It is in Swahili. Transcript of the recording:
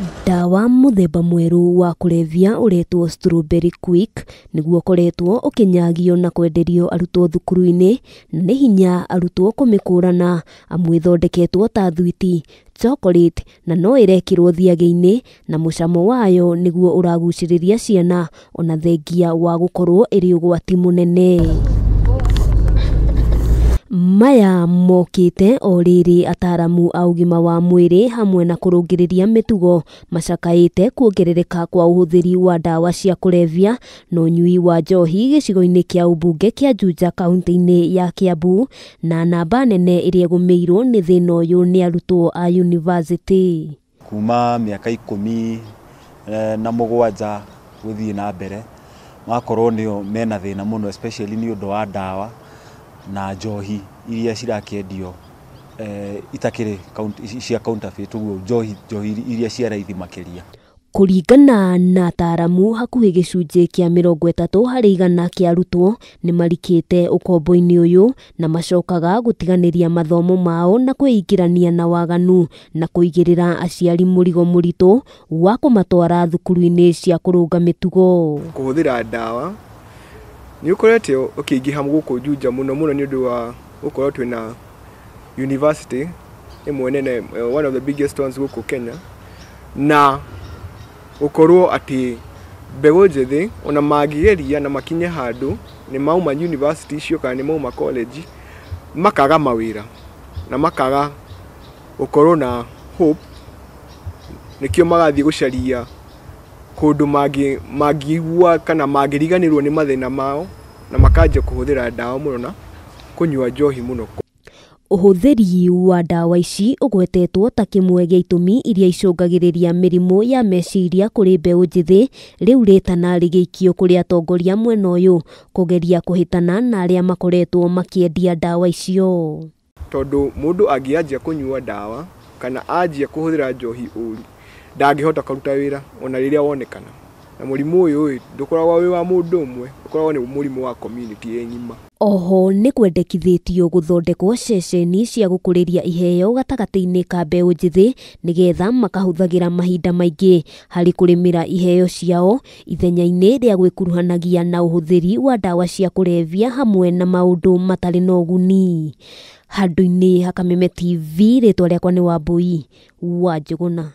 Ndawa mũthemba mwerũ wa kũrebia ũretwo Strawberry Quick nĩguo ũkoretwo ũkĩnyagio na kwenderio arutwo thukuru-inĩ, na nĩ hinya arutwo kũmĩkũrana amu ta thwiti, chocolate na no ĩrekĩrwo thiagĩ-inĩ na mũcamo wayo nĩguo ũragucĩrĩria ciana ona thengia wa gũkorwo ĩrĩ ũgwati mũnene maya mokite o rĩrĩ ataramu a ũgima wa mwiri hamwe na kũrũngĩrĩria mitugo macakaĩte kuongerereka kwa uhuthiri wa ndawa cia kũrebia na nyui wa njohi gicigo inĩ kia ubunge kia Juja kaũntĩ-inĩ ya Kiambu na namba nene ĩrĩa ĩgũmĩirwo ni thĩna ũyũ ni arutwo a university Kuma mĩaka ikũmi eh, na mũgwanja gũthiĩ na mbere magakorwo nĩo mena thina muno especially ni ũndũ wa ndawa na njohi iria cirakiendio eh, itakĩrĩ cia counterfeit ũguo njohi njohi iria cia raithi makĩria kũringana na ataaramu hakuhĩ gĩcunjĩ kĩa mĩrongo ĩtatũ harĩ igana kĩa arutwo nĩ marikĩte ũkombo-inĩ ũyũ na macokaga gũtiganĩria mathomo mao na kwĩingĩrania na waganu na kũigĩrĩra aciari mũrigo mũritũ wa kũmatwara thukuru-inĩ cia kũrũnga mĩtugo kũhũthĩra ndawa nä å korete å kä ingä ha gå kå njuja må no må no nä å ndå wa gå korwo twä na university ä ne eh, one of the biggest ones gå kå kenya na gå korwo atä mbegå njethä ona mangägeria na makinye handå nä mauma university icio kana nä mauma college makaga mawä na makaga gå korwo na hope nä kä magathiä gå caria kundu mangiigua kana mangiriganirwo ni mathina mao na makanjia kuhuthira ndawa muno na kunyua njohi muno uhuthiri wa ndawa ici ugwetetwo ta kimwe gia itumi iria icungagiriria mirimu ya meciria kuri mbeu njithi riu ritana rigiikio kuri atongoria mwena uyu kugeria kuhitana na aria makoretwo makiendia ndawa icio tondu mundu angianjia kunyua ndawa kana anjia kuhuthira njohi uri ndangihota karuta wira ona riria wonekana na murimu uyu ndukoragwo wi wa mundu umwe ukoragwo ni murimu wa community yenyima oho ni kwendekithätio gå thondekwo ceceni cia gukuriria kå rä ria iheo gatagatä-inä ka mbeå njĩthĩ nigetha makahuthagira mahinda maingi hari kurimira rä iheo ciao ithenya-inä rĩa gwikuruhanagia na uhuthiri wa ndawa cia kurevia hamwe na maå ndå matarĩ na ũguni handũ-inĩ hakame tv rĩtwa rĩakwa nĩ wambui wa njũgũna